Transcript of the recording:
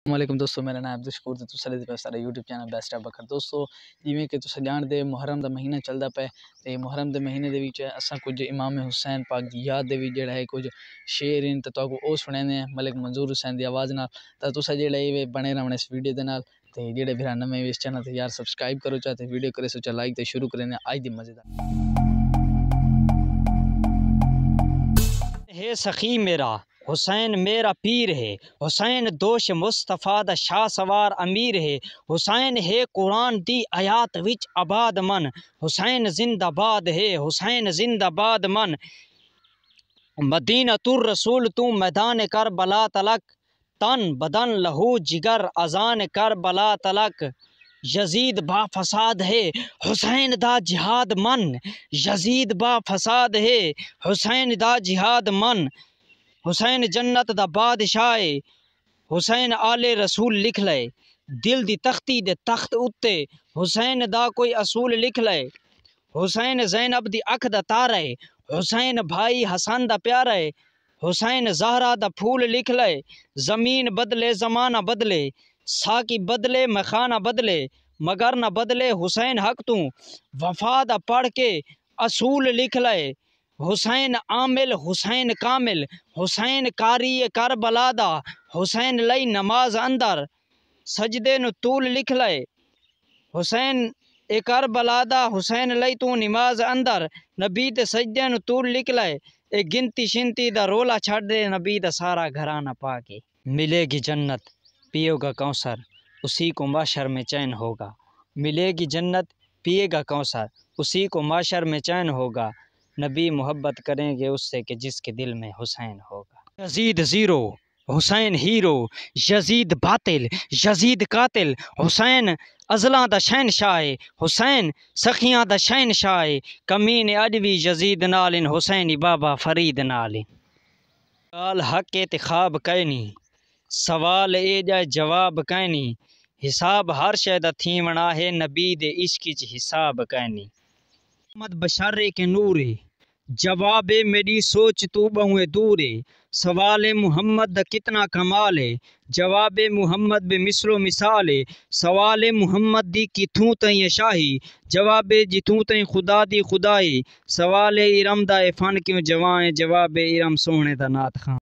আসসালামু আলাইকুম দোস্তো আমার নাম আব্দুস সুকুর তো সলিদ পেসারা ইউটিউব চ্যানেল বেস্ট আবকার দোস্তো ইਵੇਂ কে তো সাজান দে মুহররম দা মাহিনা চলদা পে তে মুহররম দা মাহিনে দে وچ আসা কুজ ইমাম হুসাইন পাক دی یاد دے ویجڑا হে কুজ শের হে তে তোকো ও سنনে নে मलिक মঞ্জুর হুসাইন دی आवाज नाल তে তো সাজেڑے বনে রাণে ইস ভিডিও دے नाल তে جیڑے بھরা নਵੇਂ وی চ্যানেল تے یار সাবস্ক্রাইব করو চাহতে ভিডিও کرے সো চাহ লাইক تے শুরু کرے নে اج دی মজার हुसैन मेरा पीर है हुसैन दोश मुस्तफ़ा द शाह सवार अमीर है हुसैन है कुरान दी आयात विच आबाद मन हुसैन जिंदाबाद है हुसैन जिंदाबाद मन मदीना तुर रसूल तू मैदान कर बला तलक तन बदन लहू जिगर अजान कर बला तलक यजीद बा फसाद है हुसैन दा जिहाद मन यजीद बा फसाद है हुसैन दा जिहाद मन हुसैन जन्नत द बादशाह ਏ हुसैन आले रसूल लिख लए दिल दी तख्ती दे तख्त उत्ते हुसैन दा कोई असूल लिख लए हुसैन जैनब दी अख दा तार है हुसैन भाई हसन दा प्यार है हुसैन जहरा दा फूल लिख लए ज़मीन बदले ज़माना बदले साकी बदले मखाना बदले मगर ना बदले हुसैन हक तू वफा दा पढ़ के असूल लिख लए हुसैन आमिल हुसैन कामिल हुसैन कारी कर बलादा हुसैन लई नमाज अंदर सजदे नु तूल लिख लय हुसैन ए कर बलादा हुसैन लई तू नमाज अंदर नबी ते सजदे नु तूल लिख लय ए गिनती शिनती दा रोला छड़ दे नबी दा सारा घराना पा के मिलेगी जन्नत पियोगा कौसर उसी को माशर में चैन होगा मिलेगी जन्नत पिएगा कौसर उसी को माशर में चैन होगा नबी मोहब्बत करेंगे उससे कि जिसके दिल में हुसैन होगा यजीद ज़ीरो हुसैन हीरो यजीद बातिल यजीद कातिल हुसैन अजला द शहन शाह हुसैन सखियाँ द शहन शाह कमीन अजवी यजीद नालिन हुसैन बाबा फरीद नालिन काल हक एतखाब कैनी सवाल ए जाए जवाब कैनी हिसाब हर शायद दा थीवण आहे नबी दे इश्क हिसाब कैनी मद बशारे के नूरी जवाब मेरी सोच तू बहुए दूर सवाल मोहम्मद कितना कमाल है जवाब मोहम्मद बे मिसरो मिसाल है सवाल मोहम्मद दी किथू तई शाही जवाब जिथू तई खुदा दी खुदाई सवाल इरम दाए फन क्यों जवाए जवाब इरम सोहने दा नात खां